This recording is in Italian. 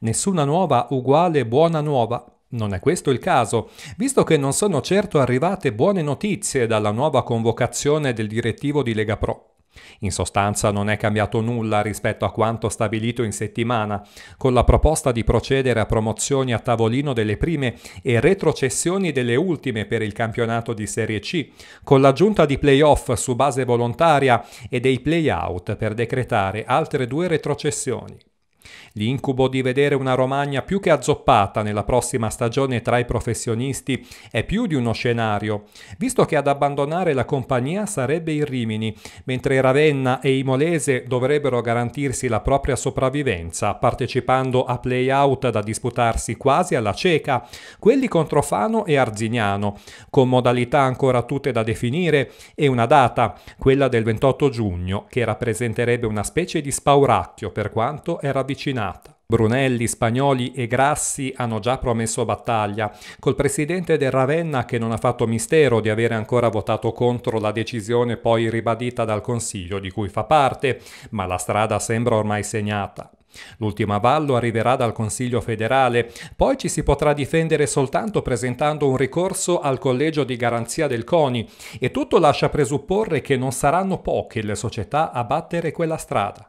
nessuna nuova uguale buona nuova. Non è questo il caso, visto che non sono certo arrivate buone notizie dalla nuova convocazione del direttivo di Lega Pro. In sostanza non è cambiato nulla rispetto a quanto stabilito in settimana, con la proposta di procedere a promozioni a tavolino delle prime e retrocessioni delle ultime per il campionato di Serie C, con l'aggiunta di playoff su base volontaria e dei playout per decretare altre due retrocessioni. L'incubo di vedere una Romagna più che azzoppata nella prossima stagione tra i professionisti è più di uno scenario, visto che ad abbandonare la compagnia sarebbe il Rimini, mentre Ravenna e Imolese dovrebbero garantirsi la propria sopravvivenza, partecipando a play-out da disputarsi quasi alla cieca, quelli contro Fano e Arzignano, con modalità ancora tutte da definire e una data, quella del 28 giugno, che rappresenterebbe una specie di spauracchio per quanto era vicino ravvicinata. Brunelli, Spagnoli e Grassi hanno già promesso battaglia, col presidente del Ravenna che non ha fatto mistero di avere ancora votato contro la decisione poi ribadita dal Consiglio di cui fa parte, ma la strada sembra ormai segnata. L'ultimo avallo arriverà dal Consiglio federale, poi ci si potrà difendere soltanto presentando un ricorso al Collegio di Garanzia del CONI e tutto lascia presupporre che non saranno poche le società a battere quella strada.